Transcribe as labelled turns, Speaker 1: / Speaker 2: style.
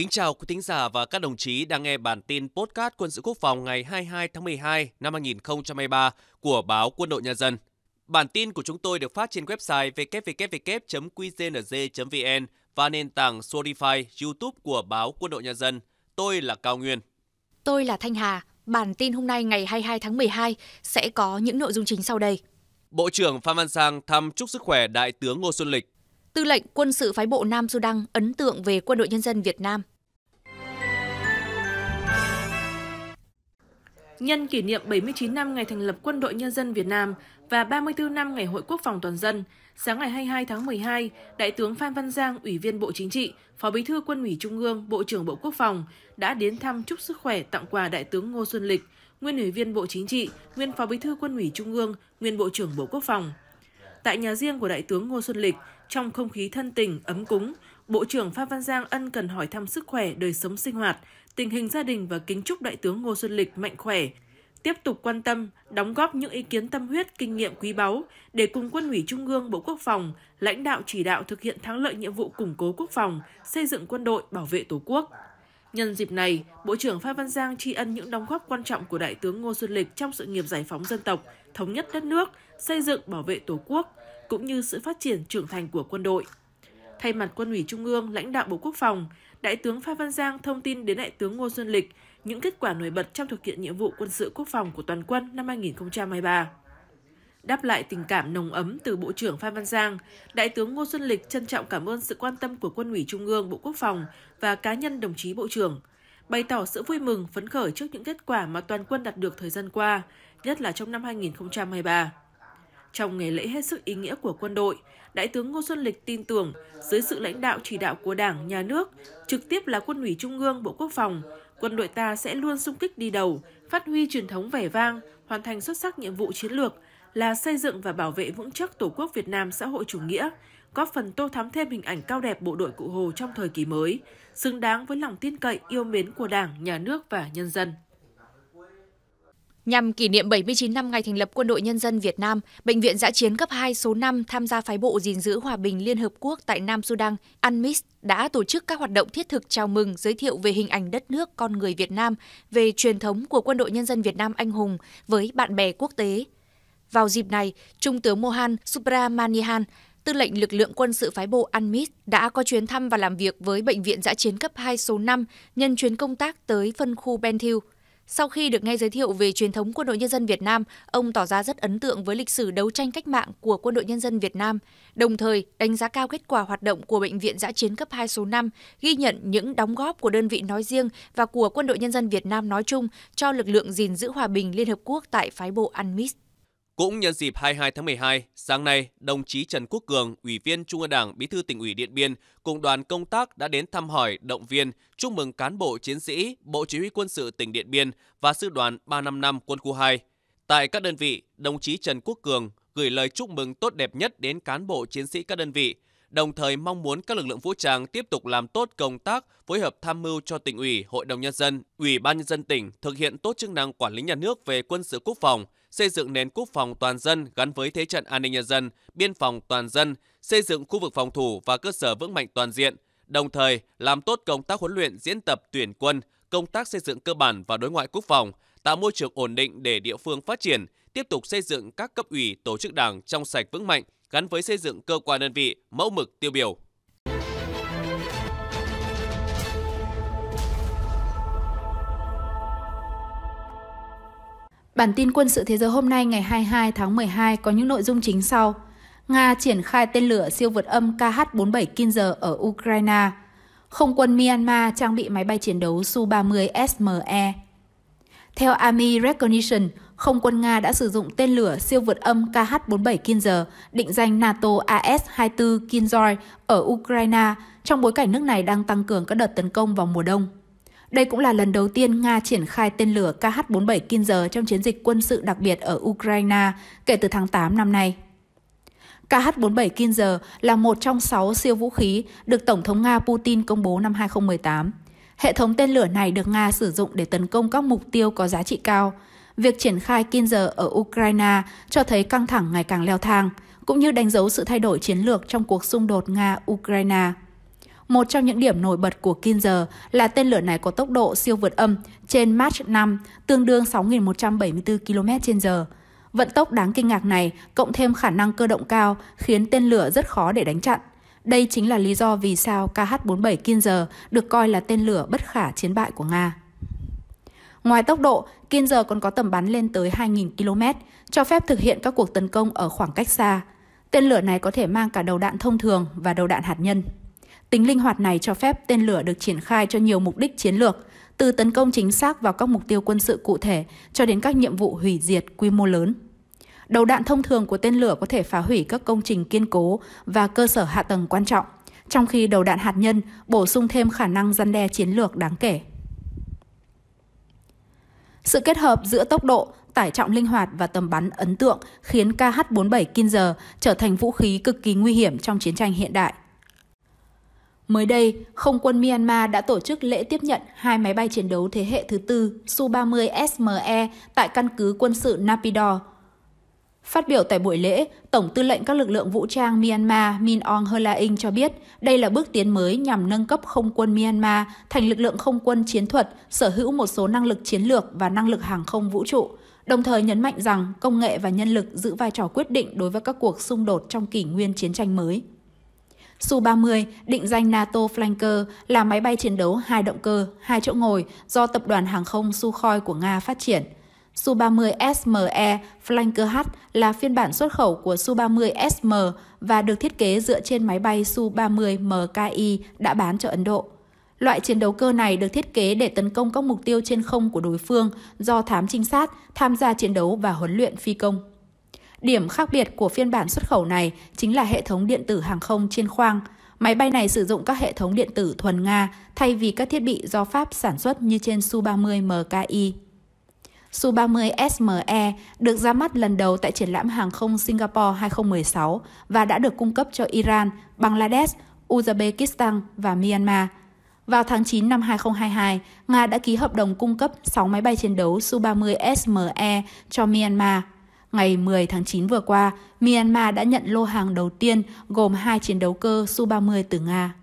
Speaker 1: Kính chào quý thính giả và các đồng chí đang nghe bản tin podcast Quân sự Quốc phòng ngày 22 tháng 12 năm 2023 của báo Quân đội Nhân dân. Bản tin của chúng tôi được phát trên website www.qznz.vn và nền tảng Spotify, YouTube của báo Quân đội Nhân dân. Tôi là Cao Nguyên.
Speaker 2: Tôi là Thanh Hà. Bản tin hôm nay ngày 22 tháng 12 sẽ có những nội dung chính sau đây.
Speaker 1: Bộ trưởng Phan Văn Giang thăm chúc sức khỏe Đại tướng Ngô Xuân Lịch.
Speaker 2: Tư lệnh quân sự phái bộ Nam Sudan ấn tượng về quân đội nhân dân Việt
Speaker 3: Nam. Nhân kỷ niệm 79 năm ngày thành lập Quân đội Nhân dân Việt Nam và 34 năm ngày Hội Quốc phòng Toàn dân, sáng ngày 22 tháng 12, Đại tướng Phan Văn Giang, Ủy viên Bộ Chính trị, Phó Bí thư Quân ủy Trung ương, Bộ trưởng Bộ Quốc phòng đã đến thăm chúc sức khỏe tặng quà Đại tướng Ngô Xuân Lịch, nguyên Ủy viên Bộ Chính trị, nguyên Phó Bí thư Quân ủy Trung ương, nguyên Bộ trưởng Bộ Quốc phòng. Tại nhà riêng của Đại tướng Ngô Xuân Lịch, trong không khí thân tình, ấm cúng, Bộ trưởng Phan Văn Giang ân cần hỏi thăm sức khỏe, đời sống sinh hoạt, tình hình gia đình và kính chúc Đại tướng Ngô Xuân Lịch mạnh khỏe, tiếp tục quan tâm, đóng góp những ý kiến tâm huyết, kinh nghiệm quý báu để cùng Quân ủy Trung ương Bộ Quốc phòng, lãnh đạo chỉ đạo thực hiện thắng lợi nhiệm vụ củng cố quốc phòng, xây dựng quân đội, bảo vệ Tổ quốc. Nhân dịp này, Bộ trưởng Phan Văn Giang tri ân những đóng góp quan trọng của Đại tướng Ngô Xuân Lịch trong sự nghiệp giải phóng dân tộc, thống nhất đất nước, xây dựng bảo vệ Tổ quốc, cũng như sự phát triển trưởng thành của quân đội. Thay mặt Quân ủy Trung ương, lãnh đạo Bộ Quốc phòng, Đại tướng Phan Văn Giang thông tin đến Đại tướng Ngô Xuân Lịch những kết quả nổi bật trong thực hiện nhiệm vụ quân sự quốc phòng của toàn quân năm 2023. Đáp lại tình cảm nồng ấm từ Bộ trưởng Phan Văn Giang, Đại tướng Ngô Xuân Lịch trân trọng cảm ơn sự quan tâm của Quân ủy Trung ương, Bộ Quốc phòng và cá nhân đồng chí Bộ trưởng, bày tỏ sự vui mừng, phấn khởi trước những kết quả mà toàn quân đạt được thời gian qua, nhất là trong năm 2023 trong ngày lễ hết sức ý nghĩa của quân đội, Đại tướng Ngô Xuân Lịch tin tưởng dưới sự lãnh đạo chỉ đạo của Đảng, Nhà nước, trực tiếp là quân ủy Trung ương, Bộ Quốc phòng, quân đội ta sẽ luôn xung kích đi đầu, phát huy truyền thống vẻ vang, hoàn thành xuất sắc nhiệm vụ chiến lược là xây dựng và bảo vệ vững chắc Tổ quốc Việt Nam xã hội chủ nghĩa, góp phần tô thắm thêm hình ảnh cao đẹp bộ đội Cụ Hồ trong thời kỳ mới, xứng đáng với lòng tin cậy, yêu mến của Đảng, Nhà nước và nhân dân.
Speaker 2: Nhằm kỷ niệm 79 năm ngày thành lập Quân đội Nhân dân Việt Nam, Bệnh viện Giã chiến cấp 2 số 5 tham gia phái bộ gìn giữ hòa bình Liên Hợp Quốc tại Nam Sudan, UNMISS, đã tổ chức các hoạt động thiết thực chào mừng, giới thiệu về hình ảnh đất nước con người Việt Nam, về truyền thống của Quân đội Nhân dân Việt Nam anh hùng với bạn bè quốc tế. Vào dịp này, Trung tướng Mohan Subramanian, tư lệnh lực lượng quân sự phái bộ UNMISS đã có chuyến thăm và làm việc với Bệnh viện Giã chiến cấp 2 số 5 nhân chuyến công tác tới phân khu Bentiu. Sau khi được nghe giới thiệu về truyền thống quân đội nhân dân Việt Nam, ông tỏ ra rất ấn tượng với lịch sử đấu tranh cách mạng của quân đội nhân dân Việt Nam, đồng thời đánh giá cao kết quả hoạt động của Bệnh viện giã chiến cấp 2 số 5, ghi nhận những đóng góp của đơn vị nói riêng và của quân đội nhân dân Việt Nam nói chung cho lực lượng gìn giữ hòa bình Liên Hợp Quốc tại phái bộ UNMISS.
Speaker 1: Cũng nhân dịp 22 tháng 12, sáng nay, đồng chí Trần Quốc Cường, Ủy viên Trung ương Đảng, Bí thư tỉnh ủy Điện Biên cùng đoàn công tác đã đến thăm hỏi, động viên, chúc mừng cán bộ chiến sĩ Bộ Chỉ huy quân sự tỉnh Điện Biên và sư đoàn 355 quân khu 2. Tại các đơn vị, đồng chí Trần Quốc Cường gửi lời chúc mừng tốt đẹp nhất đến cán bộ chiến sĩ các đơn vị – đồng thời mong muốn các lực lượng vũ trang tiếp tục làm tốt công tác phối hợp tham mưu cho tỉnh ủy, hội đồng nhân dân, ủy ban nhân dân tỉnh thực hiện tốt chức năng quản lý nhà nước về quân sự quốc phòng, xây dựng nền quốc phòng toàn dân gắn với thế trận an ninh nhân dân, biên phòng toàn dân, xây dựng khu vực phòng thủ và cơ sở vững mạnh toàn diện, đồng thời làm tốt công tác huấn luyện diễn tập tuyển quân, công tác xây dựng cơ bản và đối ngoại quốc phòng, tạo môi trường ổn định để địa phương phát triển, tiếp tục xây dựng các cấp ủy, tổ chức đảng trong sạch vững mạnh, gắn với xây dựng cơ quan đơn vị mẫu mực tiêu biểu.
Speaker 4: Bản tin quân sự thế giới hôm nay ngày 22 tháng 12 có những nội dung chính sau. Nga triển khai tên lửa siêu vượt âm KH-47 Kinzer ở Ukraine. Không quân Myanmar trang bị máy bay chiến đấu Su-30 SME. Theo Army Recognition, không quân Nga đã sử dụng tên lửa siêu vượt âm KH-47 Kinzer, định danh NATO AS-24 Kinjoy ở Ukraine trong bối cảnh nước này đang tăng cường các đợt tấn công vào mùa đông. Đây cũng là lần đầu tiên Nga triển khai tên lửa KH-47 Kinzer trong chiến dịch quân sự đặc biệt ở Ukraine kể từ tháng 8 năm nay. KH-47 Kinzer là một trong 6 siêu vũ khí được Tổng thống Nga Putin công bố năm 2018. Hệ thống tên lửa này được Nga sử dụng để tấn công các mục tiêu có giá trị cao, việc triển khai Kinzer ở Ukraine cho thấy căng thẳng ngày càng leo thang, cũng như đánh dấu sự thay đổi chiến lược trong cuộc xung đột Nga-Ukraine. Một trong những điểm nổi bật của Kinzer là tên lửa này có tốc độ siêu vượt âm trên Mach 5, tương đương 6.174 km h Vận tốc đáng kinh ngạc này cộng thêm khả năng cơ động cao khiến tên lửa rất khó để đánh chặn. Đây chính là lý do vì sao KH-47 Kinzer được coi là tên lửa bất khả chiến bại của Nga. Ngoài tốc độ, Kinzer còn có tầm bắn lên tới 2.000 km, cho phép thực hiện các cuộc tấn công ở khoảng cách xa. Tên lửa này có thể mang cả đầu đạn thông thường và đầu đạn hạt nhân. Tính linh hoạt này cho phép tên lửa được triển khai cho nhiều mục đích chiến lược, từ tấn công chính xác vào các mục tiêu quân sự cụ thể cho đến các nhiệm vụ hủy diệt quy mô lớn. Đầu đạn thông thường của tên lửa có thể phá hủy các công trình kiên cố và cơ sở hạ tầng quan trọng, trong khi đầu đạn hạt nhân bổ sung thêm khả năng răn đe chiến lược đáng kể. Sự kết hợp giữa tốc độ, tải trọng linh hoạt và tầm bắn ấn tượng khiến KH-47 Kinzer trở thành vũ khí cực kỳ nguy hiểm trong chiến tranh hiện đại. Mới đây, Không quân Myanmar đã tổ chức lễ tiếp nhận hai máy bay chiến đấu thế hệ thứ tư Su-30SME tại căn cứ quân sự Napidor, Phát biểu tại buổi lễ, Tổng tư lệnh các lực lượng vũ trang Myanmar Min Aung Hlaing cho biết đây là bước tiến mới nhằm nâng cấp không quân Myanmar thành lực lượng không quân chiến thuật, sở hữu một số năng lực chiến lược và năng lực hàng không vũ trụ, đồng thời nhấn mạnh rằng công nghệ và nhân lực giữ vai trò quyết định đối với các cuộc xung đột trong kỷ nguyên chiến tranh mới. Su-30, định danh NATO Flanker, là máy bay chiến đấu hai động cơ, hai chỗ ngồi do tập đoàn hàng không Sukhoi của Nga phát triển – Su-30 SME Flanker H là phiên bản xuất khẩu của Su-30 SM và được thiết kế dựa trên máy bay Su-30 MKI đã bán cho Ấn Độ. Loại chiến đấu cơ này được thiết kế để tấn công các mục tiêu trên không của đối phương do thám trinh sát, tham gia chiến đấu và huấn luyện phi công. Điểm khác biệt của phiên bản xuất khẩu này chính là hệ thống điện tử hàng không trên khoang. Máy bay này sử dụng các hệ thống điện tử thuần Nga thay vì các thiết bị do Pháp sản xuất như trên Su-30 MKI. Su-30 SME được ra mắt lần đầu tại triển lãm hàng không Singapore 2016 và đã được cung cấp cho Iran, Bangladesh, Uzbekistan và Myanmar. Vào tháng 9 năm 2022, Nga đã ký hợp đồng cung cấp 6 máy bay chiến đấu Su-30 SME cho Myanmar. Ngày 10 tháng 9 vừa qua, Myanmar đã nhận lô hàng đầu tiên
Speaker 2: gồm hai chiến đấu cơ Su-30 từ Nga.